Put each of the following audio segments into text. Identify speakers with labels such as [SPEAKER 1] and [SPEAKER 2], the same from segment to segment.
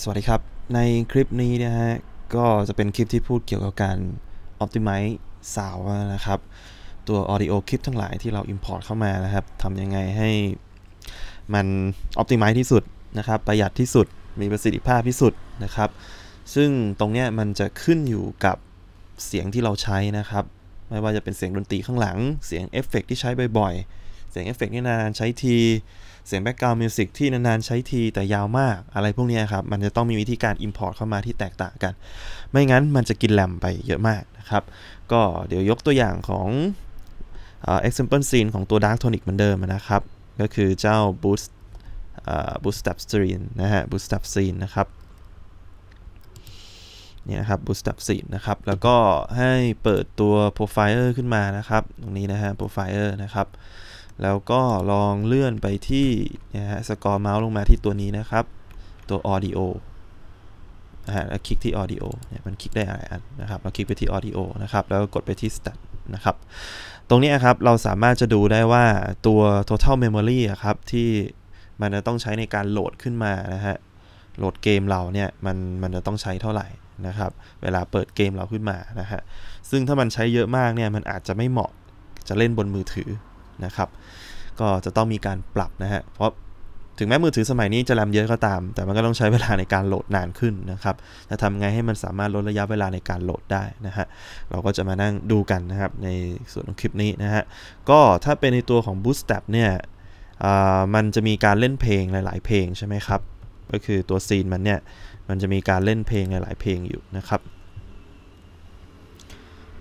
[SPEAKER 1] สวัสดีครับในคลิปนี้นะฮะก็จะเป็นคลิปที่พูดเกี่ยวกับการ Optimize สาวนะครับตัว Audio คลิปทั้งหลายที่เรา Import เข้ามานะครับทำยังไงให้มัน Optimize ที่สุดนะครับประหยัดที่สุดมีประสิทธิภาพที่สุดนะครับ ซึ่งตรงเนี้ยมันจะขึ้นอยู่กับเสียงที่เราใช้นะครับ ไม่ว่าจะเป็นเสียงดนตรีข้างหลัง เสียงเอฟเฟกที่ใช้บ่อย ๆเสียงเอฟเฟกนี่นานใช้ทีเสียงแบ็กกราวน์มิวสิกที่นาน ๆ ใช้ทีแต่ยาวมาก อะไรพวกนี้ครับ มันจะต้องมีวิธีการ Import เข้ามาที่แตกต่างกัน ไม่งั้นมันจะกินแรมไปเยอะมากนะครับ ก็เดี๋ยวยกตัวอย่างของเอ็กซ์ example scene ของตัว Dark Tonic เหมือนเดิมนะครับ ก็คือเจ้า boost boost step scene นะฮะ boost step scene นะครับเนี่ยครับ boost step scene นะครับ แล้วก็ให้เปิดตัว p r o f i l e ขึ้นมานะครับ ตรงนี้นะฮะ p r o f i l e นะครับแล้วก็ลองเลื่อนไปที่นะฮะสกอร์เมาส์ลงมาที่ตัวนี้นะครับตัว audio นะฮะแล้วคลิกที่ audio เนี่ยมันคลิกได้อะไรอันนะครับ เราคลิกไปที่ audio นะครับแล้วกดไปที่ stat นะครับตรงนี้ครับเราสามารถจะดูได้ว่าตัว total memory ครับ ที่มันจะต้องใช้ในการโหลดขึ้นมา นะฮะโหลดเกมเราเนี่ยมันมันจะต้องใช้เท่าไหร่นะครับ เวลาเปิดเกมเราขึ้นมานะฮะซึ่งถ้ามันใช้เยอะมากเนี่ย มันอาจจะไม่เหมาะจะเล่นบนมือถือนะครับก็จะต้องมีการปรับนะฮะเพราะถึงแม้มือถือสมัยนี้จะแรมเยอะก็ตาม แต่มันก็ต้องใช้เวลาในการโหลดนานขึ้นนะครับจะทำไงให้มันสามารถลดระยะเวลาในการโหลดได้นะฮะเราก็จะมานั่งดูกันนะครับในส่วนของคลิปนี้นะฮะก็ถ้าเป็นในตัวของ Bootstrap เนี่ยมันจะมีการเล่นเพลงหลาย ๆเพลงใช่ไหมครับก็คือตัวซีนมันเนี่ยมันจะมีการเล่นเพลงหลายๆเพลงอยู่นะครับ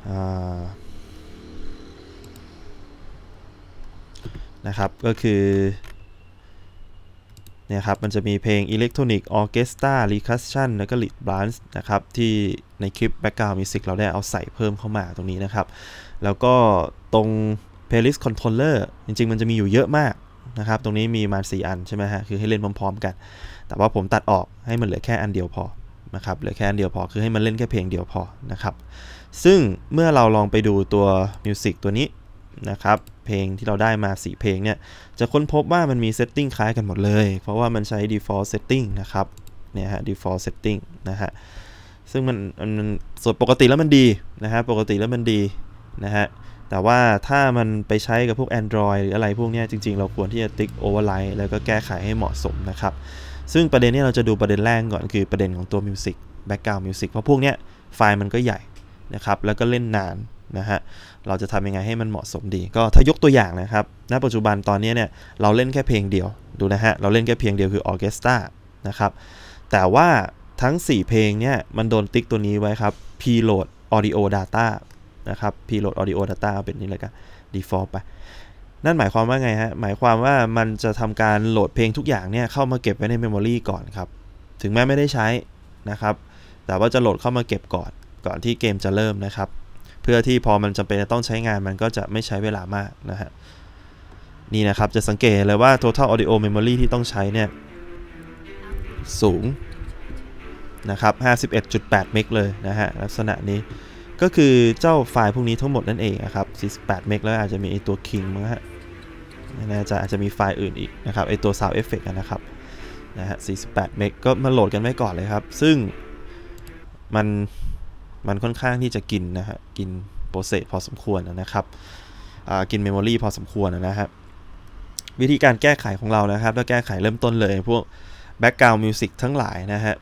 [SPEAKER 1] อ่านะครับ ก็คือ เนี่ยครับ มันจะมีเพลง Electronic Orchestra r e c u ั s i o n แล้วก็ Lead b ั a ส์นะครับ ที่ในคลิป Background Music เราได้เอาใส่เพิ่มเข้ามาตรงนี้นะครับ แล้วก็ตรง Playlist Controller จริงๆ มันจะมีอยู่เยอะมาก นะครับ ตรงนี้มีมา4อันใช่ไหมฮะ คือให้เล่นพร้อมๆกัน แต่ว่าผมตัดออกให้มันเหลือแค่อันเดียวพอนะครับเหลือแค่อันเดียวพอ คือให้มันเล่นแค่เพลงเดียวพอนะครับ ซึ่งเมื่อเราลองไปดูตัวมิวสิกตัวนี้นะครับเพลงที่เราได้มา 4 เพลงเนี่ยจะค้นพบว่ามันมีเซตติ้งคล้ายกันหมดเลย เพราะว่ามันใช้ default setting นะครับเนี่ยฮะ default setting นะฮะซึ่งมันมันส่วนปกติแล้วมันดี นะฮะ ปกติแล้วมันดี นะฮะแต่ว่าถ้ามันไปใช้กับพวก Android หรืออะไรพวกนี้จริงๆเราควรที่จะติ๊ก overlay แล้วก็แก้ไขให้เหมาะสมนะครับ ซึ่งประเด็นนี้เราจะดูประเด็นแรกก่อนคือประเด็นของตัว Music Background Music เพราะพวกนี้ไฟล์มันก็ใหญ่นะครับแล้วก็เล่นนานนะฮะเราจะทำยังไงให้มันเหมาะสมดีก็ถ้ายกตัวอย่างนะครับ ณปัจจุบันตอนนี้เนี่ยเราเล่นแค่เพลงเดียวดูนะฮะเราเล่นแค่เพลงเดียวคือออเคสตรานะครับ แต่ว่าทั้ง 4 เพลงเนี่ยมันโดนติ๊กตัวนี้ไว้ครับ preload audio data นะครับ preload audio data เป็นนี้เลยกัน default ไป นั่นหมายความว่าไงฮะหมายความว่ามันจะทำการโหลดเพลงทุกอย่างเนี่ยเข้ามาเก็บไว้ในเมมโมรีก่อนครับถึงแม้ไม่ได้ใช้นะครับแต่ว่าจะโหลดเข้ามาเก็บก่อนก่อนที่เกมจะเริ่มนะครับเพื่อที่พอมันจำเป็นต้องใช้งานมันก็จะไม่ใช้เวลามากนะฮะ นี่นะครับ จะสังเกตเลยว่า total audio memory ที่ต้องใช้เนี่ย สูง นะครับ 51.8เมกเลยนะฮะลักษณะนี้ก็คือเจ้าไฟล์พวกนี้ทั้งหมดนั่นเองนะครับ 48เมกแล้วอาจจะมีไอตัว king มั้งฮะน่าจะอาจจะมีไฟล์อื่นอีกนะครับ ไอตัว sound effect นะครับนะฮะ48เมกก็มาโหลดกันไว้ก่อนเลยครับซึ่งมันมันค่อนข้างที่จะกินนะฮะ กินโปรเซสพอสมควรนะครับ กินเมมโมรีพอสมควรนะฮะ วิธีการแก้ไขของเรานะครับเราแก้ไขเริ่มต้นเลย พวกแบ็กกราวน์มิวสิกทั้งหลายนะฮะ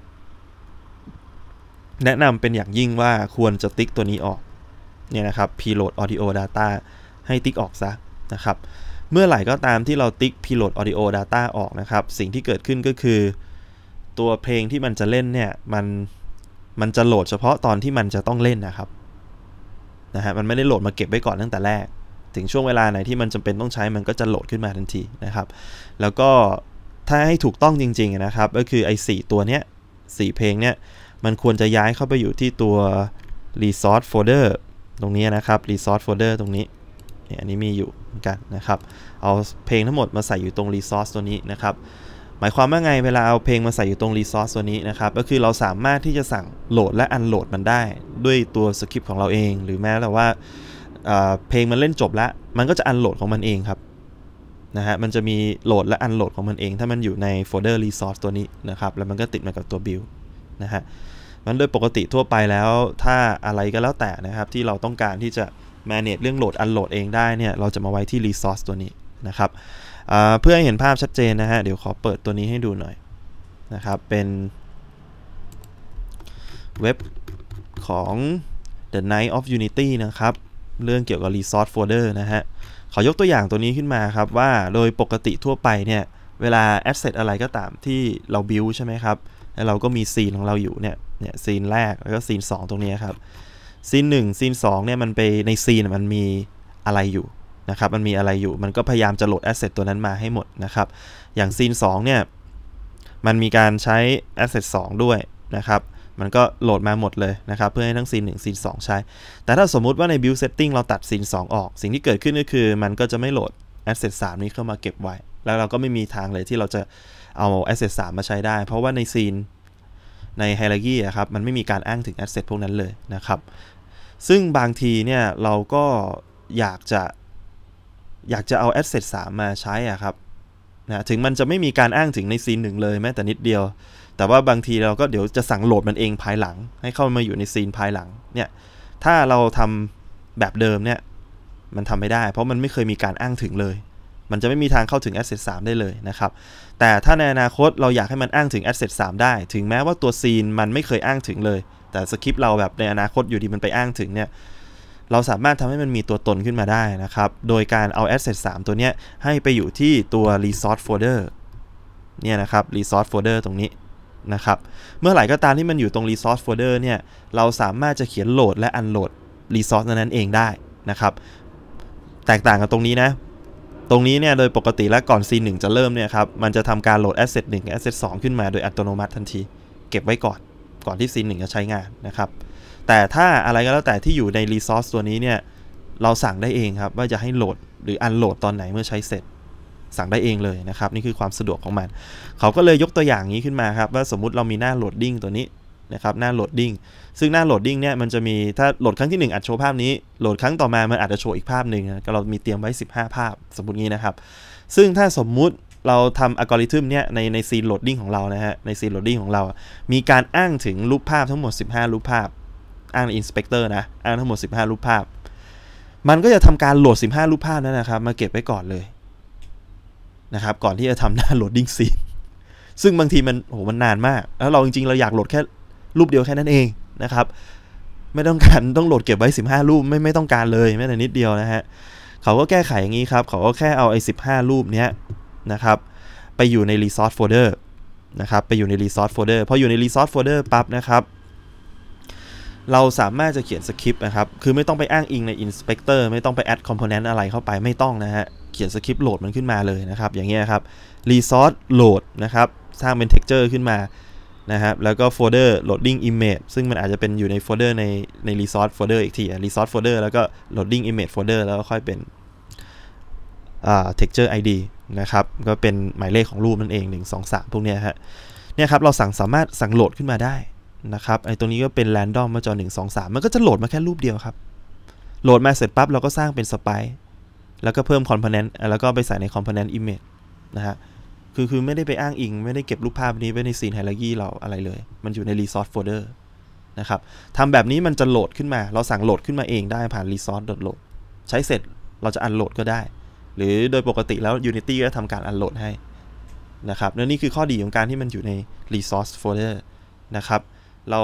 [SPEAKER 1] แนะนำเป็นอย่างยิ่งว่าควรจะติ๊กตัวนี้ออก เนี่ยนะครับ p r e l o เด Audio Data ให้ติ๊กออกซะนะครับ เมื่อไหร่ก็ตามที่เราติ๊ก p r e l o เด Audio Data ออกนะครับ สิ่งที่เกิดขึ้นก็คือ ตัวเพลงที่มันจะเล่นเนี่ย มันมันจะโหลดเฉพาะตอนที่มันจะต้องเล่นนะครับนะฮะมันไม่ได้โหลดมาเก็บไว้ก่อนตั้งแต่แรกถึงช่วงเวลาไหนที่มันจำเป็นต้องใช้มันก็จะโหลดขึ้นมาทันทีนะครับ แล้วก็ถ้าให้ถูกต้องจริง ๆนะครับ ก็คือไอ้สตัวเนี้ยสเพลงเนี้ยมันควรจะย้ายเข้าไปอยู่ที่ตัว resource folder ตรงนี้นะครับ resource folder ตรงนี้เนี่ยอันนี้มีอยู่เหมือนกันนะครับ เอาเพลงทั้งหมดมาใส่อยู่ตรง resource ตัวนี้นะครับมายความว่าไงเวลาเอาเพลงมาใส่อยู่ตรงรีซอสตัวนี้นะครับก็คือเราสามารถที่จะสั่งโหลดและอันโหลดมันได้ด้วยตัวสคริปต์ของเราเอง หรือแม้แต่ว่าเพลงมันเล่นจบแล้วมันก็จะอันโหลดของมันเองครับนะฮะมันจะมีโหลดและอันโหลดของมันเองถ้ามันอยู่ในโฟลเดอร์รีซอสตัวนี้นะครับแล้วมันก็ติดมากับตัวบิลนะฮะมันโดยปกติทั่วไปแล้ว ถ้าอะไรก็แล้วแต่นะครับที่เราต้องการที่จะ manage เรื่องโหลดอันโหลดเองได้เนี่ยเราจะมาไว้ที่รีซอสตัวนี้นะครับเพื่อให้เห็นภาพชัดเจนนะฮะ เดี๋ยวขอเปิดตัวนี้ให้ดูหน่อยนะครับ เป็น เว็บของ The Night of Unity นะครับ เรื่องเกี่ยวกับ Resource Folder นะฮะ ขอยกตัวอย่างตัวนี้ขึ้นมาครับว่าโดยปกติทั่วไปเนี่ย เวลา Asset อะไรก็ตามที่เรา build ใช่ไหมครับ แล้วเราก็มีซีนของเราอยู่เนี่ยเนี่ยซีนแรกแล้วก็ซีน2ตรงนี้ครับ ซีน1ซีน2เนี่ยมันไปในซีนมันมีอะไรอยู่นะครับ มันมีอะไรอยู่ มันก็พยายามจะโหลดแอสเซทตัวนั้นมาให้หมดนะครับ อย่างซีน2เนี่ย มันมีการใช้แอสเซท2ด้วยนะครับ มันก็โหลดมาหมดเลยนะครับ เพื่อให้ทั้งซีน1ซีน2 ใช้ แต่ถ้าสมมุติว่าใน build setting เราตัดซีน2ออก สิ่งที่เกิดขึ้นก็คือมันก็จะไม่โหลดแอสเซท3นี้เข้ามาเก็บไว้ แล้วเราก็ไม่มีทางเลยที่เราจะเอาแอสเซท3มาใช้ได้ เพราะว่าในซีนในไฮร r กี้ครับ มันไม่มีการอ้างถึงแอสเซทพวกนั้นเลยนะครับ ซึ่งบางทีเนี่ยเราก็อยากจะอยากจะเอาแอสเซทสมาใช้อ่ะครับนะถึงมันจะไม่มีการอ้างถึงในซีนหนึ่งเลย แม้แต่นิดเดียว แต่ว่าบางทีเราก็เดี๋ยวจะสั่งโหลดมันเองภายหลังให้เข้ามาอยู่ในซีนภายหลังเนี่ยถ้าเราทำแบบเดิมเนี่ยมันทำไม่ได้ เพราะมันไม่เคยมีการอ้างถึงเลย มันจะไม่มีทางเข้าถึงแอสเซทสได้เลยนะครับแต่ถ้าในอนาคตเราอยากให้มันอ้างถึงแอสเซทสได้ ถึงแม้ว่าตัวซีนมันไม่เคยอ้างถึงเลยแต่สคริปต์เราแบบในอนาคตอยู่ดีมันไปอ้างถึงเนี่ยเราสามารถทำให้มันมีตัวตนขึ้นมาได้นะครับ โดยการเอา asset 3ตัวเนี้ยให้ไปอยู่ที่ตัว resource folder เนี่ยนะครับ resource folder ตรงนี้นะครับ เมื่อไหร่ก็ตามที่มันอยู่ตรง resource folder เนี่ย เราสามารถจะเขียนโหลดและ unload resource นั้นเองได้นะครับ แตกต่างกับตรงนี้นะ ตรงนี้เนี่ย โดยปกติแล้วก่อน C1 จะเริ่มเนี่ยครับ มันจะทำการโหลด asset 1แับ asset 2ขึ้นมาโดยอัตโนมัติทันที เก็บไว้ก่อน ก่อนที่ C1 จะใช้งานนะครับแต่ถ้าอะไรก็แล้วแต่ที่อยู่ในรีซอสตัวนี้เนี่ยเราสั่งได้เองครับว่าจะให้โหลดหรืออันโหลดตอนไหนเมื่อใช้เสร็จสั่งได้เองเลยนะครับนี่คือความสะดวกของมันเขาก็เลยยกตัวอย่างนี้ขึ้นมาครับว่าสมมุติเรามีหน้าโหลดดิ้งตัวนี้นะครับหน้าโหลดดิ้งซึ่งหน้าโหลดดิ้งเนี่ยมันจะมีถ้าโหลดครั้งที่1อัดโชว์ภาพนี้โหลดครั้งต่อมามันอาจจะโชว์อีกภาพหนึ่งก็เรามีเตรียมไว้ 15 ภาพ สมมตินี้นะครับ ซึ่งถ้าสมมุติเราทำอัลกอริทึมเนี่ยในในซีนโหลดดิ้งของเรานะฮะในซีนโหลดดิ้งของเรา มีการอ้างถึงรูปภาพทั้งหมด 15 รูปภาพอ้างอินสเปกเตอร์นะอ้างทั้งหมด 15 รูปภาพ มันก็จะทำการโหลด 15 รูปภาพนั้นนะครับ มาเก็บไว้ก่อนเลยนะครับก่อนที่จะทำหน้าโหลดดิ้งซีนซึ่งบางทีมันโหมันนานมาก แล้วเราจริงๆเราอยากโหลดแค่รูปเดียวแค่นั้นเองนะครับ ไม่ต้องการต้องโหลดเก็บไว้ 15 รูป ไม่ไม่ต้องการเลยแม้แต่นิดเดียวนะฮะ เขาก็แก้ไขอย่างนี้ครับ เขาก็แค่เอาไอ้ 15 รูปเนี้ยนะครับ ไปอยู่ในรีซอสโฟลเดอร์นะครับไปอยู่ในรีซอสโฟลเดอร์พออยู่ในรีซอสโฟลเดอร์ปั๊บนะครับเราสามารถจะเขียนสคริปต์นะครับ คือไม่ต้องไปอ้างอิงใน Inspector ไม่ต้องไปแอดคอมโพเนนต์อะไรเข้าไป ไม่ต้องนะฮะ เขียนสคริปต์โหลดมันขึ้นมาเลยนะครับ อย่างเงี้ยครับรีซอสโหลดนะครับ สร้างเป็นเท็กเจอร์ขึ้นมา นะครับ แล้วก็โฟลเดอร์โลดดิ้งอิมเมจซึ่งมันอาจจะเป็นอยู่ในโฟลเดอร์ในในรีซอสโฟลเดอร์อีกทีรีซอสโฟลเดอร์แล้วก็โหลดิ้งอิมเมจโฟลเดอร์แล้วก็ค่อยเป็นอ่าเจอร์ไอดีนะครับ ก็เป็นหมายเลขของรูปนั่นเองสามพวกเนี้ยฮะเนี่ยครับเราสั่งสามารถสั่งโหลดขึ้นมาได้นะครับไอตรงนี้ก็เป็นแรนดอมมาจอ 1 2 3 มันก็จะโหลดมาแค่รูปเดียวครับ โหลดมาเสร็จปั๊บเราก็สร้างเป็นสไปแล้วก็เพิ่มคอมโพเนนต์แล้วก็ไปใส่ในคอมโพเนนต์อิมเมจนะฮะคือ คือไม่ได้ไปอ้างอิงไม่ได้เก็บรูปภาพนี้ไว้ในซีนไฮรักีเราอะไรเลย มันอยู่ในรีซอสโฟลเดอร์นะครับทำแบบนี้มันจะโหลดขึ้นมา เราสั่งโหลดขึ้นมาเองได้ผ่านรีซอสโหลดใช้เสร็จเราจะอันโหลดก็ได้หรือโดยปกติแล้ว Unity ก็ทำการอันโหลดให้นะครับและนี่คือข้อดีของการที่มันอยู่ในรีซอสโฟลเดอร์นะครับเรา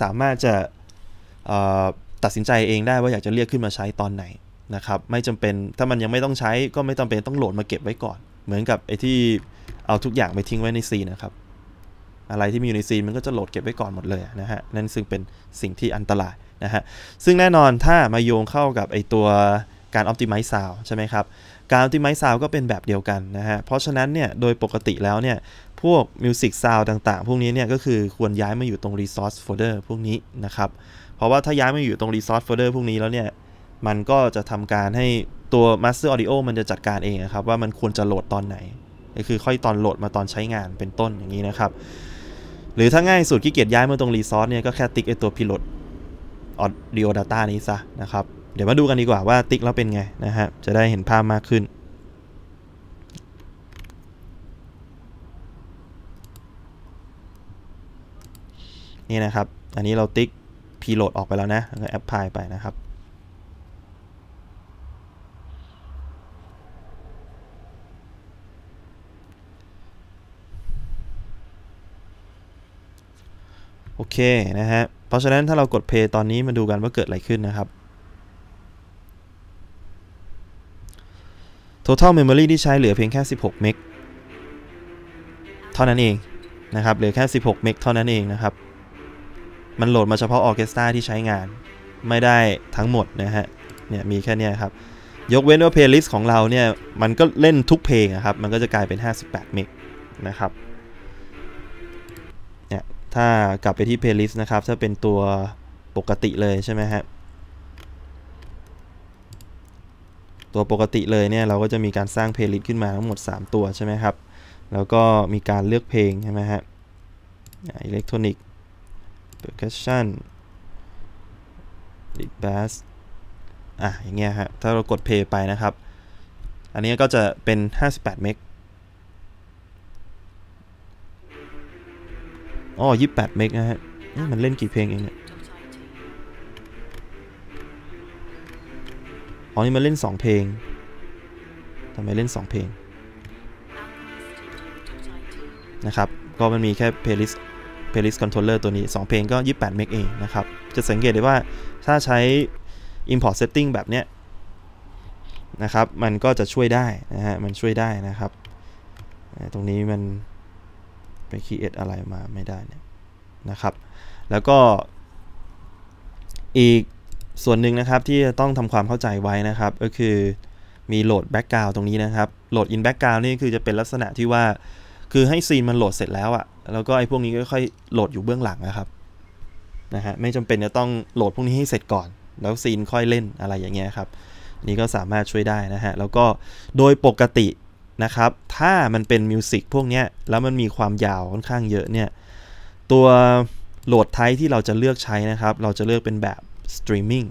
[SPEAKER 1] สามารถจะตัดสินใจเองได้ว่าอยากจะเรียกขึ้นมาใช้ตอนไหนนะครับไม่จำเป็นถ้ามันยังไม่ต้องใช้ก็ไม่จาเป็นต้องโหลดมาเก็บไว้ก่อน เหมือนกับไอ้ที่เอาทุกอย่างไปทิ้งไว้ในซีนะครับ อะไรที่มีอยู่ในซีมันก็จะโหลดเก็บไว้ก่อนหมดเลยนะฮะนั่นซึ่งเป็นสิ่งที่อันตรายนะฮะซึ่งแน่นอนถ้ามาโยงเข้ากับไอ้ตัวการออพติม i z ซ s o u ใช่ไหมครับการออพติม i z ซ s o u ก็เป็นแบบเดียวกันนะฮะเพราะฉะนั้นเนี่ยโดยปกติแล้วเนี่ยพวก Music Sound ต่าง ๆพวกนี้ เนี่ย ก็คือควรย้ายมาอยู่ตรง Resource Folder พวกนี้ นะครับ เพราะว่าถ้าย้ายมาอยู่ตรง Resource Folder พวกนี้แล้ว เนี่ย มันก็จะทำการให้ตัว Master Audio มันจะจัดการเองครับ ว่ามันควรจะโหลดตอนไหนก็คือค่อยตอนโหลดมาตอนใช้งานเป็นต้นอย่างนี้นะครับหรือถ้าง่ายสุดขี้เกียจย้ายมาตรง Resource เนี่ยก็แค่ติ๊กไอตัว Pilot Audio Data นี้ซะนะครับเดี๋ยวมาดูกันดีกว่าว่าติ๊กแล้วเป็นไงนะฮะจะได้เห็นภาพมากขึ้นนี่นะครับ อันนี้เราติ๊กพีโหลดออกไปแล้วนะ แล้วก็ปพลายไปนะครับ โอเคนะฮะ เพราะฉะนั้นถ้าเรากดเพย์ตอนนี้มาดูกันว่าเกิดอะไรขึ้นนะครับ total memory ที่ใช้เหลือเพียงแค่ 16 เมกเท่านั้นเองนะครับ เหลือแค่ 16 เมกเท่านั้นเองนะครับมันโหลดมา เฉพาะออเคสตราที่ใช้งานไม่ได้ทั้งหมดนะฮะ เนี่ยมีแค่นี้ครับยกเว้นว่าเพลย์ลิสต์ของเราเนี่ยมันก็เล่นทุกเพลงครับมันก็จะกลายเป็น 58เมกนะครับเนี่ยถ้ากลับไปที่เพลย์ลิสต์นะครับถ้าเป็นตัวปกติเลยใช่ไหมฮะตัวปกติเลยเนี่ยเราก็จะมีการสร้างเพลย์ลิสต์ขึ้นมาทั้งหมด 3 ตัวใช่ไหมครับแล้วก็มีการเลือกเพลงใช่ไหมฮะอิเล็กทรอนิกส์ percussion lead bass อ่ะอย่างเงี้ยฮะถ้าเรากด play ไปนะครับ อันนี้ก็จะเป็น 58 เมกอ๋อ28เมกนะฮะนี่มันเล่นกี่เพลงเองเนี่ยอ๋อนี่มันเล่น2เพลงทำไมเล่น2เพลงนะครับ ก็มันมีแค่เพลย์ลิสต์ Playlist Controller ตัวนี้ 2 เพลงก็ 28 เมกเองนะครับ จะสังเกตได้ว่าถ้าใช้ Import Setting แบบเนี้ย นะครับ มันก็จะช่วยได้ นะฮะมันช่วยได้นะครับ ตรงนี้มันไปคีเอทอะไรมาไม่ได้เนี่ยนะครับ แล้วก็อีกส่วนหนึ่งนะครับที่ต้องทำความเข้าใจไว้นะครับ ก็คือมีโหลดแบ็กกราวตรงนี้นะครับ โหลดอินแบ็กกราวนี่คือจะเป็นลักษณะที่ว่าคือให้ซีนมันโหลดเสร็จแล้วอะแล้วก็ไอ้พวกนี้ก็ค่อยโหลดอยู่เบื้องหลังนะครับ นะฮะ ไม่จำเป็นจะต้องโหลดพวกนี้ให้เสร็จก่อน แล้วซีนค่อยเล่นอะไรอย่างเงี้ยครับ นี่ก็สามารถช่วยได้นะฮะ แล้วก็โดยปกตินะครับ ถ้ามันเป็นมิวสิกพวกเนี้ย แล้วมันมีความยาวค่อนข้างเยอะเนี่ย ตัวโหลดไทป์ที่เราจะเลือกใช้นะครับ เราจะเลือกเป็นแบบสตรีมมิ่ง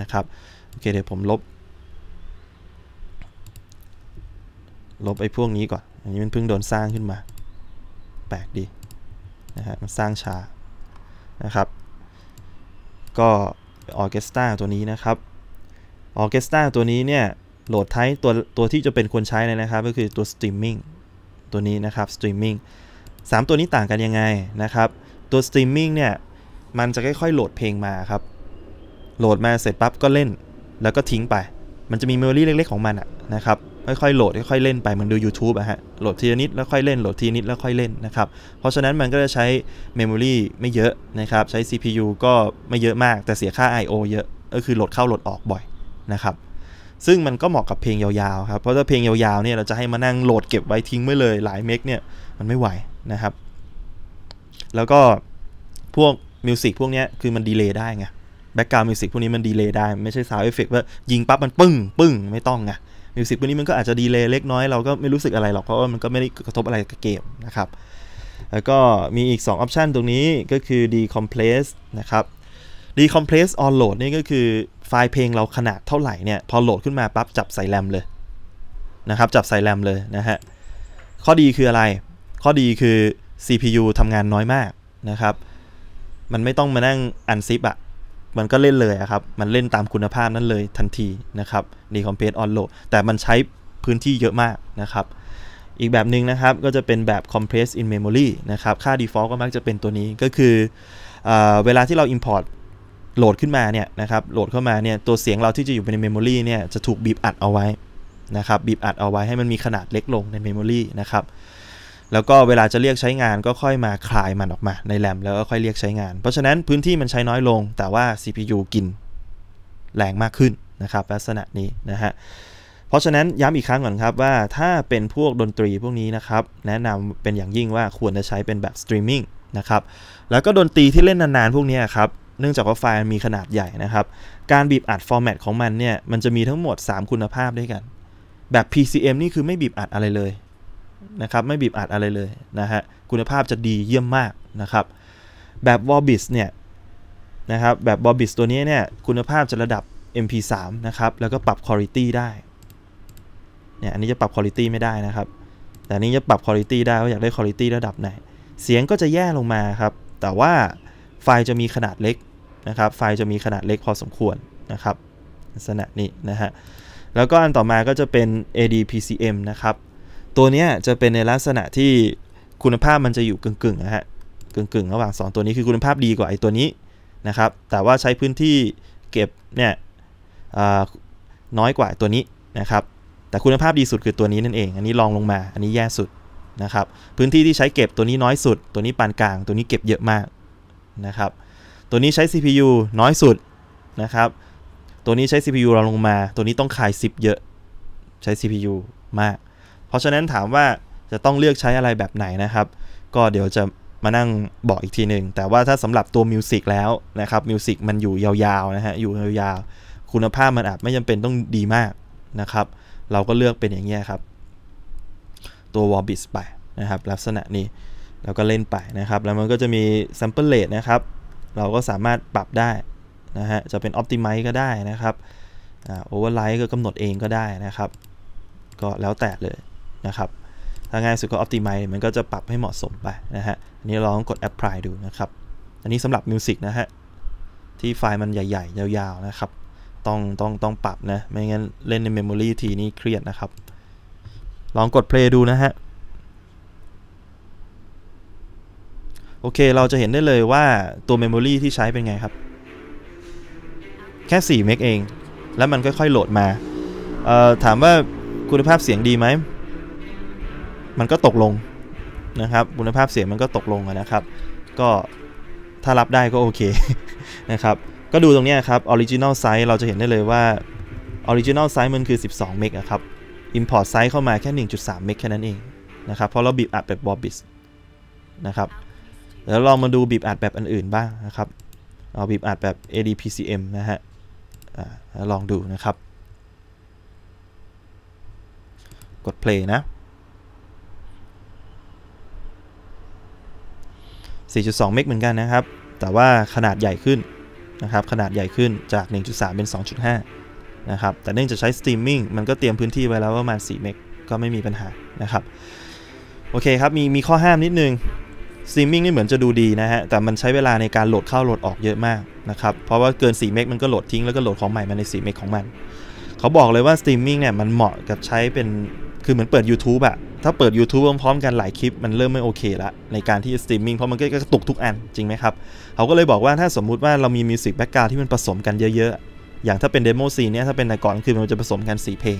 [SPEAKER 1] นะครับ โอเคเดี๋ยวผมลบ ลบไอ้พวกนี้ก่อนอันนี้มันเพิ่งโดนสร้างขึ้นมา แปลกดีนะฮะมันสร้างช้านะครับ ก็ออเคสตราตัวนี้นะครับออเคสตราตัวนี้เนี่ยโหลดไทตัวตัวที่จะเป็นควรใช้เลยนะครับ ก็คือตัวสตรีมมิ่งตัวนี้นะครับสตรีมมิ่งสามตัวนี้ต่างกันยังไงนะครับ ตัวสตรีมมิ่งเนี่ย มันจะค่อยๆ โหลดเพลงมาครับ โหลดมาเสร็จปั๊บก็เล่น แล้วก็ทิ้งไป มันจะมีเมมโมรี่เล็กๆ ของมันนะครับค่อยๆโหลดค่อยๆเล่นไปมันดู YouTube อะฮะโหลดทีนิดแล้วค่อยเล่นโหลดทีนิดแล้วค่อยเล่นนะครับเพราะฉะนั้นมันก็จะใช้เมมโมรีไม่เยอะนะครับ ใช้ CPU ก็ไม่เยอะมากแต่เสียค่า I/O เยอะก็คือโหลดเข้าโหลดออกบ่อยนะครับ ซึ่งมันก็เหมาะกับเพลงยาวๆครับเพราะถ้าเพลงยาวๆเนี่ยเราจะให้มานั่งโหลดเก็บไว้ทิ้งไว้เลย หลายเมกเนี่ย มันไม่ไหวนะครับ แล้วก็พวกมิวสิกพวกนี้คือมันดีเลย์ได้ไงแบ็กกราวด์มิวสิกพวกนี้มันดีเลย์ได้ ไม่ใช่ซาวเอฟเฟกต์ว่ายิงปั๊บมันปึ้งปึ้งไม่ต้องไงิวสิกพวกนี้มันก็อาจจะดีเลยเล็กน้อย เราก็ไม่รู้สึกอะไรหรอก เพราะว่ามันก็ไม่ได้กระทบอะไรกับเกมนะครับ แล้วก็มีอีก2ออปชันตรงนี้ก็คือ decompress นะครับ decompress on load นี่ก็คือไฟล์เพลงเราขนาดเท่าไหร่เนี่ย พอโหลดขึ้นมาปั๊บ จับใส่แรมเลย นะครับจับใส่แรมเลยนะฮะ ข้อดีคืออะไร ข้อดีคือ CPU ทำงานน้อยมากนะครับ มันไม่ต้องมานั่งอันซิปอะมันก็เล่นเลยครับ มันเล่นตามคุณภาพนั้นเลยทันทีนะครับนี่คอมเพรสออนโหลด แต่มันใช้พื้นที่เยอะมากนะครับ อีกแบบหนึ่งนะครับก็จะเป็นแบบ compress in memory นะครับ ค่า default ก็มักจะเป็นตัวนี้ ก็คือเอเวลาที่เรา import โหลดขึ้นมาเนี่ยนะครับ โหลดเข้ามาเนี่ย ตัวเสียงเราที่จะอยู่ในเมมโมรีเนี่ย จะถูกบีบอัดเอาไว้นะครับ บีบอัดเอาไว้ให้มันมีขนาดเล็กลงในเมมโมรีนะครับแล้วก็เวลาจะเรียกใช้งานก็ค่อยมาคลายมันออกมาในแรมแล้วก็ค่อยเรียกใช้งาน เพราะฉะนั้นพื้นที่มันใช้น้อยลงแต่ว่า CPU กินแรงมากขึ้นนะครับลักษณะนี้นะฮะเพราะฉะนั้นย้ำอีกครั้งก่อนครับว่าถ้าเป็นพวกดนตรีพวกนี้นะครับแนะนำเป็นอย่างยิ่งว่าควรจะใช้เป็นแบบสตรีมมิ่งนะครับแล้วก็ดนตรีที่เล่นนานๆพวกนี้ครับเนื่องจากว่าไฟล์มีขนาดใหญ่นะครับ การบีบอัดฟอร์แมตของมันเนี่ยมันจะมีทั้งหมด 3 คุณภาพด้วยกัน แบบ PCM นี่คือไม่บีบอัดอะไรเลยนะครับไม่บีบอัดอะไรเลยนะฮะคุณภาพจะดีเยี่ยมมากนะครับ แบบ v อ b i s เนี่ยนะครับแบบ v อ b i s ตัวนี้เนี่ยคุณภาพจะระดับ MP3 นะครับ แล้วก็ปรับ Quality ได้เนี่ยอันนี้จะปรับ Quality ไม่ได้นะครับ แต่นี้จะปรับ Quality ได้ว่าอยากได้ Quality ระดับไหนเสียงก็จะแย่ลงมาครับ แต่ว่าไฟล์จะมีขนาดเล็กนะครับ ไฟล์จะมีขนาดเล็กพอสมควรนะครับลักษณะนี้นะฮะแล้วก็อันต่อมาก็จะเป็น ADPCM นะครับตัวนี้จะเป็นในลักษณะที่คุณภาพมันจะอยู่กึ่งๆนะฮะ กึ่งๆ ระหว่าง 2 ตัวนี้คือคุณภาพดีกว่า ไอ้ ตัวนี้ นะครับ แต่ว่าใช้พื้นที่เก็บ เนี่ยน้อยกว่าตัวนี้ นะครับ แต่คุณภาพดีสุด คือตัวนี้นั่นเอง อันนี้รองลงมา อันนี้แย่สุดนะครับ พื้นที่ที่ใช้เก็บตัวนี้น้อยสุด ตัวนี้ปานกลาง ตัวนี้เก็บเยอะมากนะครับ ตัวนี้ใช้ CPU น้อยสุดนะครับ ตัวนี้ใช้ CPU รองลงมา ตัวนี้ต้องขาย10เยอะ ใช้ CPU มากเพราะฉะนั้นถามว่าจะต้องเลือกใช้อะไรแบบไหนนะครับ ก็เดี๋ยวจะมานั่งบอกอีกทีหนึ่งแต่ว่าถ้าสำหรับตัวมิวสิกแล้วนะครับมิวสิกมันอยู่ยาวๆนะฮะอยู่ยาวๆคุณภาพมันอาจไม่จำเป็นต้องดีมากนะครับ เราก็เลือกเป็นอย่างเงี้ยครับ ตัว w a r b i t ไปนะครับลักษณะนี้เราก็เล่นไปนะครับ แล้วมันก็จะมี sample rate นะครับเราก็สามารถปรับได้นะฮะจะเป็น optimize ก็ได้นะครับ o v e r ไลท์ก็กำหนดเองก็ได้นะครับ ก็แล้วแต่เลยนะครับ ถ้าง่ายสุดก็ Optimize มันก็จะปรับให้เหมาะสมไปนะฮะ อันนี้ลองกด Apply ดูนะครับ อันนี้สำหรับ Music นะฮะ ที่ไฟล์มันใหญ่ ๆ ยาว ๆนะครับ ต้อง ต้อง ต้องปรับนะ ไม่งั้นเล่นใน Memory ทีนี้เครียดนะครับ ลองกด Play ดูนะฮะ โอเคเราจะเห็นได้เลยว่าตัว Memory ที่ใช้เป็นไงครับ แค่ 4 เมกเอง แล้วมันค่อยๆโหลดมาถามว่าคุณภาพเสียงดีไหมมันก็ตกลงนะครับ คุณภาพเสียงมันก็ตกลงนะครับ ก็ถ้ารับได้ก็โอเคนะครับ ก็ดูตรงนี้ครับออริจินอลไซส์เราจะเห็นได้เลยว่าออริจินอลไซส์มันคือ 12 เมกะครับ Import ไซส์เข้ามาแค่ 1.3 เมกแค่นั้นเองนะครับ เพราะเราบีบอัดแบบบอบบิสนะครับแล้วลองมาดูบีบอัดแบบอันอื่นบ้างนะครับ เอาบีบอัดแบบ ADPCM นะฮะลองดูนะครับ กด play นะ4.2 เมกเหมือนกันนะครับ แต่ว่าขนาดใหญ่ขึ้นนะครับ ขนาดใหญ่ขึ้นจาก 1.3 เป็น 2.5 นะครับ แต่เนื่องจากใช้สตรีมมิ่ง มันก็เตรียมพื้นที่ไว้แล้วประมาณ4เมก ก็ไม่มีปัญหา นะครับ โอเคครับ มีมีข้อห้ามนิดนึง สตรีมมิ่งนี่เหมือนจะดูดีนะฮะ แต่มันใช้เวลาในการโหลดเข้าโหลดออกเยอะมากนะครับ เพราะว่าเกิน 4 เมก มันก็โหลดทิ้งแล้วก็โหลดของใหม่มาใน 4 เมกของมัน เขาบอกเลยว่าสตรีมมิ่งเนี่ย มันเหมาะกับใช้เป็น คือเหมือนเปิด YouTube อะถ้าเปิด YouTube พร้อมๆกันหลายคลิปมันเริ่มไม่โอเคละในการที่สตรีมมิ่งเพราะมันก็กระตุกทุกอันจริงไหมครับ เขาก็เลยบอกว่าถ้าสมมุติว่าเรามีมิวสิกแบ็กกราวที่มันผสมกันเยอะๆ อย่างถ้าเป็นเดโมซีเนี่ยถ้าเป็นแต่ก่อน คือมันจะผสมกัน 4 เพลง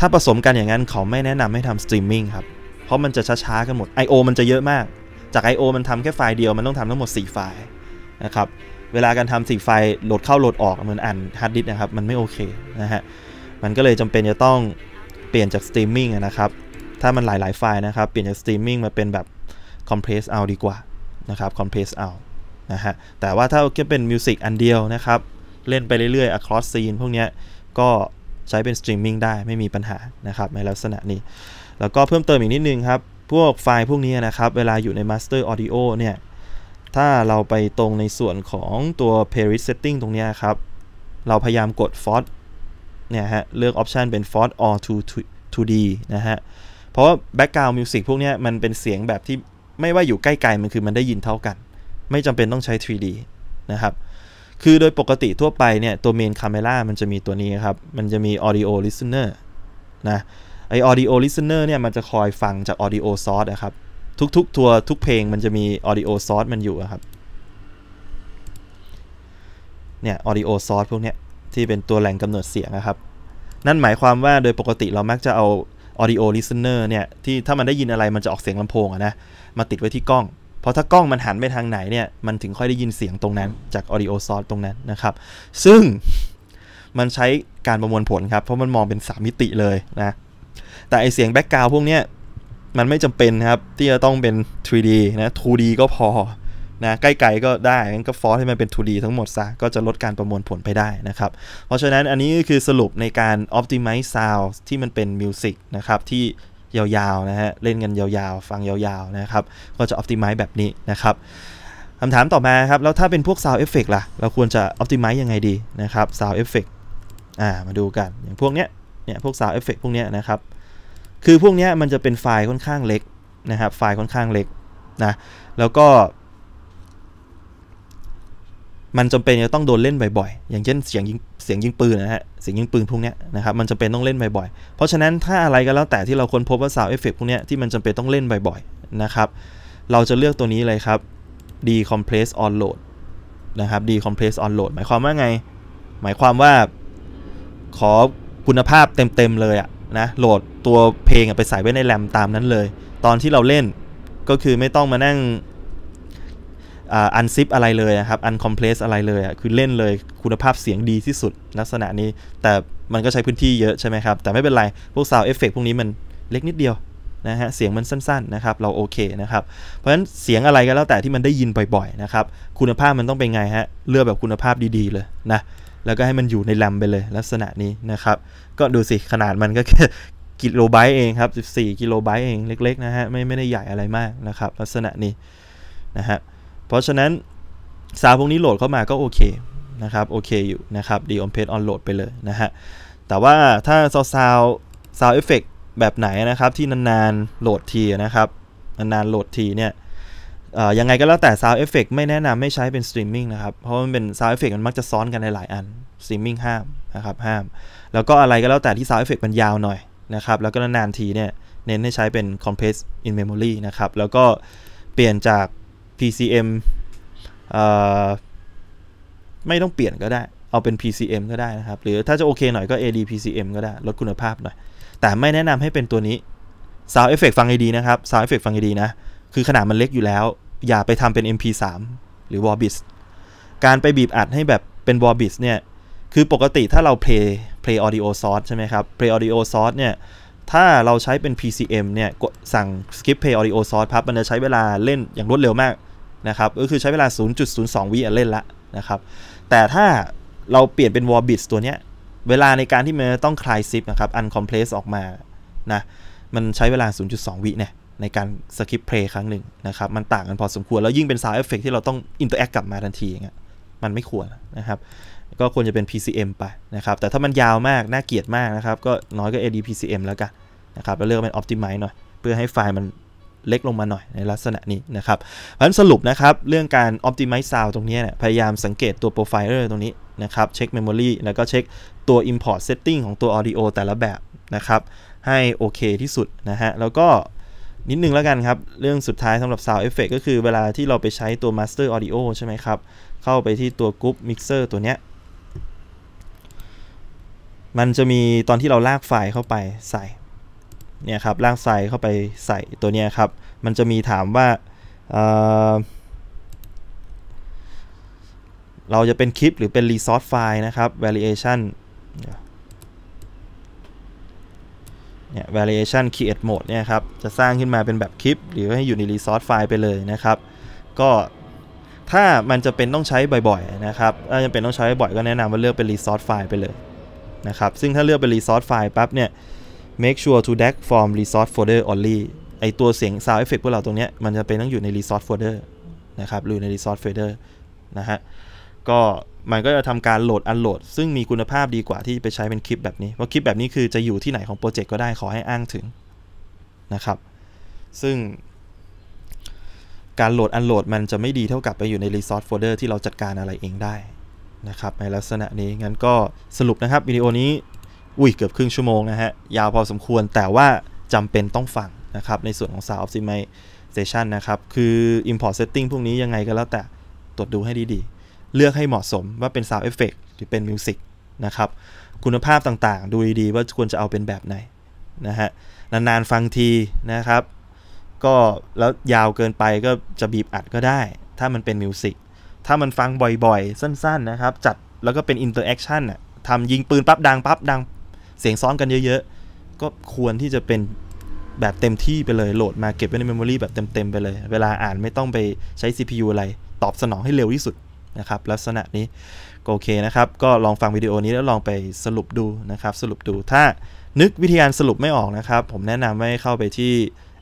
[SPEAKER 1] ถ้าผสมกันอย่างนั้นเขาไม่แนะนำให้ทำสตรีมมิ่งครับ เพราะมันจะช้าๆกันหมด I.O. มันจะเยอะมาก จาก I.O. มันทำแค่ไฟล์เดียวมันต้องทำทั้งหมด4ไฟล์นะครับเวลาการทำสี่ไฟล์โหลดเข้าโหลดออกเหมือนอ่านฮาร์ดดิสนะครับมันไม่โอเคนะฮะมันก็เลยจำเป็นจะต้องเปลี่ยนจากสตรีมมิ่งนะครับถ้ามันหลาย ๆ ไฟล์นะครับ เปลี่ยนจากสตรีมมิ่งมาเป็นแบบคอมเพรสเอาดีกว่านะครับคอมเพรสเอานะฮะ แต่ว่าถ้าแค่เป็นมิวสิกอันเดียวนะครับ เล่นไปเรื่อยๆ across scene พวกนี้ก็ใช้เป็นสตรีมมิ่งได้ไม่มีปัญหานะครับ ในลักษณะนี้ แล้วก็เพิ่มเติมอีกนิดนึงครับ พวกไฟล์พวกนี้นะครับ เวลาอยู่ใน master audio เนี่ย ถ้าเราไปตรงในส่วนของตัว p a r i s setting ตรงนี้ครับ เราพยายามกด font เนี่ยฮะเลือกออปชันเป็น font all to 2D นะฮะเพราะแบ็กกราวน์มิวสิกพวกนี้มันเป็นเสียงแบบที่ไม่ว่าอยู่ใกล้ไกลมันคือมันได้ยินเท่ากัน ไม่จำเป็นต้องใช้ 3D นะครับ คือโดยปกติทั่วไปเนี่ย ตัวเมนคาเมล่ามันจะมีตัวนี้ครับ มันจะมี audio listener นะไอ audio listener เนี่ยมันจะคอยฟังจาก audio source นะครับ ทุกๆตัวทุกเพลงมันจะมี audio source มันอยู่ครับ เนี่ย audio source พวกนี้ที่เป็นตัวแหล่งกำเนิดเสียงนะครับนั่นหมายความว่าโดยปกติเรามักจะเอา audio listener เนี่ยที่ถ้ามันได้ยินอะไรมันจะออกเสียงลำโพงอะนะมาติดไว้ที่กล้อง เพราะถ้ากล้องมันหันไปทางไหนเนี่ยมันถึงค่อยได้ยินเสียงตรงนั้น จาก audio source ตรงนั้นนะครับ ซึ่งมันใช้การประมวลผลครับ เพราะมันมองเป็น 3 มิติเลยนะแต่ไอเสียงแบ็กกราวพวกเนี้ยมันไม่จำเป็นครับที่จะต้องเป็น 3D นะ 2D ก็พอนะใกล้ๆก็ได้งั้นก็ฟอสให้มันเป็น 2D ทั้งหมดซะ ก็จะลดการประมวลผลไปได้นะครับ เพราะฉะนั้นอันนี้คือสรุปในการ optimize sound ที่มันเป็นมิวสิกนะครับ ที่ยาว ๆ นะฮะเล่นกันยาวๆ ฟังยาว ๆ นะครับ ก็จะ optimize แบบนี้นะครับคำถามต่อมาครับ แล้วถ้าเป็นพวก sound effect ล่ะ เราควรจะ optimize ยังไงดีนะครับ sound effect อ่ามาดูกันอย่างพวกเนี้ยเนี่ยพวก sound effect พวกเนี้ยนะครับคือพวกเนี้ยมันจะเป็นไฟล์ค่อนข้างเล็กนะครับ ไฟล์ค่อนข้างเล็กนะแล้วก็มันจำเป็นจะต้องโดนเล่นบ่อยๆ อย่างเช่นเสียงยิงเสียงยิงปืนนะฮะเสียงยิงปืนพวกนี้นะครับมันจำเป็นต้องเล่นบ่อยๆ เพราะฉะนั้นถ้าอะไรก็แล้วแต่ที่เราค้นพบว่าสาวเอฟเฟกพวกนี้ที่มันจำเป็นต้องเล่นบ่อยๆนะครับเราจะเลือกตัวนี้เลยครับ decompress on load นะครับ decompress on load หมายความว่าไง หมายความว่าขอคุณภาพเต็มๆเลยอะนะโหลดตัวเพลงไปใส่ไว้ในแรม ตามนั้นเลย ตอนที่เราเล่นก็คือไม่ต้องมานั่งอันซิปอะไรเลยครับอันคอมเพลสอะไรเลย คือเล่นเลย คุณภาพเสียงดีที่สุดลักษณะนี้ แต่มันก็ใช้พื้นที่เยอะใช่ไหมครับ แต่ไม่เป็นไร พวกซาวเอฟเฟกพวกนี้มันเล็กนิดเดียวนะฮะ เสียงมันสั้นๆนะครับ เราโอเคนะครับ เพราะฉะนั้นเสียงอะไรก็แล้วแต่ที่มันได้ยินบ่อยๆนะครับ คุณภาพมันต้องเป็นไงฮะ เลือกแบบคุณภาพดีๆเลยนะ แล้วก็ให้มันอยู่ในแรมไปเลย ลักษณะนี้นะครับ ก็ดูสิขนาดมันก็แค่กิโลไบต์เองครับ14กิโลไบต์เองเล็กๆนะฮะไม่ไม่ได้ใหญ่อะไรมากนะครับลักษณะนี้นะฮะเพราะฉะนั้นสาวพวกนี้โหลดเข้ามาก็โอเคนะครับโอเคอยู่นะครับดีออนเพจออนโหลดไปเลยนะฮะ แต่ว่าถ้าซาวซาวซาวเอฟเฟกแบบไหนนะครับที่นานๆโหลดทีนะครับนานๆโหลดทีเนี่ยยังไงก็แล้วแต่ซาวเอฟเฟกไม่แนะนำไม่ใช้เป็นสตรีมมิ่งนะครับเพราะมันเป็นซาวเอฟเฟกมันมักจะซ้อนกันหลายๆ อันสตรีมมิ่งห้ามนะครับห้าม แล้วก็อะไรก็แล้วแต่ที่ซาวเอฟเฟกมันยาวหน่อยนะครับแล้วก็นานๆทีเนี่ยเน้นให้ใช้เป็นคอมเพรสอินเมมโมรีนะครับแล้วก็เปลี่ยนจาก PCM ไม่ต้องเปลี่ยนก็ได้ เอาเป็น PCM ก็ได้นะครับ หรือถ้าจะโอเคหน่อยก็ AD PCM ก็ได้ ลดคุณภาพหน่อย แต่ไม่แนะนำให้เป็นตัวนี้ Sound Effect ฟังให้ดีนะครับ Sound Effect ฟังให้ดีนะ คือขนาดมันเล็กอยู่แล้ว อย่าไปทำเป็น MP3 หรือ Warbis การไปบีบอัดให้แบบเป็น Warbis เนี่ย คือปกติถ้าเรา play play audio source ใช่ไหมครับ play audio source เนี่ย ถ้าเราใช้เป็น PCM เนี่ย สั่ง skip play audio source ครับ มันจะใช้เวลาเล่นอย่างรวดเร็วมากนะครับก็คือใช้เวลา 0.02 วิเล่นละนะครับ แต่ถ้าเราเปลี่ยนเป็น w a r b i t ตัวเนี้ยเวลาในการที่มันต้องคลายซิปนะครับ uncompress ออกมานะมันใช้เวลา 0.2 วิเนี่ยในการสคริปเพลย์ครั้งหนึ่งนะครับ มันต่างกันพอสมควรแล้วยิ่งเป็น sound effect ที่เราต้อง interact กลับมาทันทีอย่างเงี้ยมันไม่ควรนะครับก็ควรจะเป็น PCM ไปนะครับ แต่ถ้ามันยาวมากน่าเกลียดมากนะครับ ก็น้อยก็ ADPCM แล้วกันนะครับแล้วเลือกเป็น Optimize หน่อยเพื่อให้ไฟล์มันเล็กลงมาหน่อยในลักษณะนี้นะครับเพราะฉะนั้นสรุปนะครับ เรื่องการ optimize sound ตรงนี้นะพยายามสังเกตตัว p r o f i l e ตรงนี้นะครับ เช็ค memory แล้วก็เช็คตัว import setting ของตัว audio แต่ละแบบนะครับ ให้โอเคที่สุดนะฮะ แล้วก็นิดนึงแล้วกันครับ เรื่องสุดท้ายสำหรับ Sound Effect ก็คือเวลาที่เราไปใช้ตัว Master Audio ใช่ไหมครับ เข้าไปที่ตัว Group Mixer ตัวเนี้ยมันจะมีตอนที่เราลากไฟล์เข้าไปใส่เนี่ยครับลางไซส์เข้าไปใส่ตัวเนี้ยครับ มันจะมีถามว่าเเราจะเป็นคลิปหรือเป็น resource file นะครับ variation เนี่ย variation create mode เนี่ยครับ จะสร้างขึ้นมาเป็นแบบคลิป หรือให้อยู่ใน resource file ไปเลยนะครับ ก็ถ้ามันจะเป็นต้องใช้บ่อยๆนะครับ ถ้าจะเป็นต้องใช้บ่อยก็แนะนำว่าเลือกเป็น resource file ไปเลยนะครับ ซึ่งถ้าเลือกเป็น resource file ปั๊บเนี่ย make sure to d e c k from resource folder only ไอตัวเสียง sound effect พวกเราตรงนี้ มันจะเป็นต้องอยู่ใน resource folder นะครับ หรือใน resource folder นะฮะ ก็มันก็จะทำการโหลดอันโหลดซึ่งมีคุณภาพดีกว่าที่ไปใช้เป็นคลิปแบบนี้ เพราะคลิปแบบนี้คือจะอยู่ที่ไหนของโปรเจกต์ก็ได้ขอให้อ้างถึง นะครับ ซึ่งการโหลดอันโหลดมันจะไม่ดีเท่ากับไปอยู่ใน resource folder ที่เราจัดการอะไรเองได้นะครับ ในลักษณะนี้ งั้นก็สรุปนะครับวิดีโอนี้อุ้ยเกือบครึ่งชั่วโมงนะฮะ ยาวพอสมควรแต่ว่าจำเป็นต้องฟังนะครับ ในส่วนของ s าว n d o p t i m i z a t i นะครับ คือ Import Setting พวกนี้ยังไงก็แล้วแต่ตรวจดูให้ดีๆ เลือกให้เหมาะสมว่าเป็น Sound Effect หรือเป็น Music นะครับ คุณภาพต่างๆ ดูดีๆ ว่าควรจะเอาเป็นแบบไหน นะฮะ นานๆ ฟังทีนะครับก็แล้วยาวเกินไปก็จะบีบอัดก็ได้ ถ้ามันเป็นมิวสิกถ้ามันฟังบ่อย ๆ สั้นๆนะครับจัดแล้วก็เป็นอินเตอร์แอคชั่น่ะทำยิงปืนปั๊บดังปั๊บดังเสียงซ้อมกันเยอะ ๆ ก็ควรที่จะเป็นแบบเต็มที่ไปเลยโหลดมาเก็บไว้ในเมมโมรีแบบเต็ม ๆ ไปเลย เวลาอ่านไม่ต้องไปใช้ CPU อะไรตอบสนองให้เร็วที่สุด นะครับ ลักษณะนี้ก็โอเคนะครับ ก็ลองฟังวิดีโอนี้แล้วลองไปสรุปดูนะครับ สรุปดูถ้านึกวิธีการสรุปไม่ออกนะครับ ผมแนะนำให้เข้าไปที่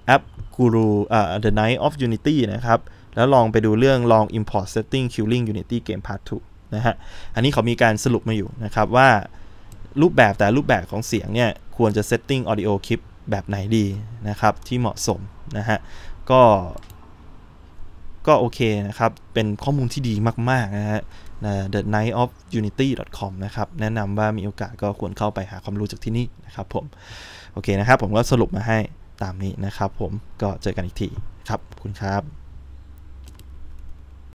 [SPEAKER 1] แอป Guru อ่า The Night of Unity นะครับแล้วลองไปดูเรื่องลอง import setting killing unity game part 2นะฮะอันนี้เขามีการสรุปมาอยู่นะครับว่ารูปแบบ แต่รูปแบบของเสียงเนี่ย ควรจะเซตติ้งออดิโอคลิปแบบไหนดีนะครับที่เหมาะสมนะฮะก็ ก็โอเคนะครับ เป็นข้อมูลที่ดีมาก ๆ นะฮะ The Night of Unity com นะครับ แนะนำว่ามีโอกาสก็ควรเข้าไปหาความรู้จากที่นี่นะครับผม โอเคนะครับผมก็สรุปมาให้ตามนี้นะครับผมก็เจอกันอีกทีครับคุณครับ